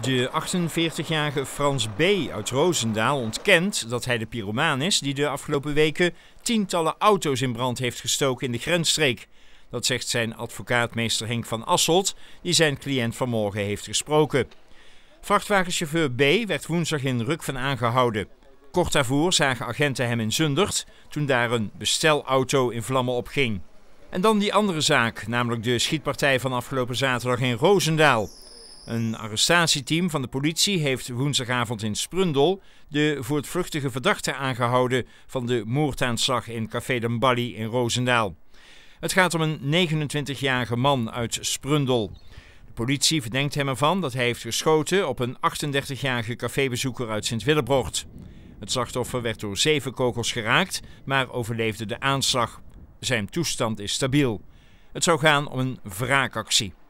De 48-jarige Frans B. uit Roosendaal ontkent dat hij de pyromaan is die de afgelopen weken tientallen auto's in brand heeft gestoken in de grensstreek. Dat zegt zijn advocaatmeester Henk van Asselt, die zijn cliënt vanmorgen heeft gesproken. Vrachtwagenchauffeur B. werd woensdag in van aangehouden. Kort daarvoor zagen agenten hem in Zundert toen daar een bestelauto in vlammen opging. En dan die andere zaak, namelijk de schietpartij van afgelopen zaterdag in Roosendaal. Een arrestatieteam van de politie heeft woensdagavond in Sprundel de voortvluchtige verdachte aangehouden van de moordaanslag in Café de Bali in Rozendaal. Het gaat om een 29-jarige man uit Sprundel. De politie verdenkt hem ervan dat hij heeft geschoten op een 38-jarige cafébezoeker uit Sint-Willebrocht. Het slachtoffer werd door zeven kogels geraakt, maar overleefde de aanslag. Zijn toestand is stabiel. Het zou gaan om een wraakactie.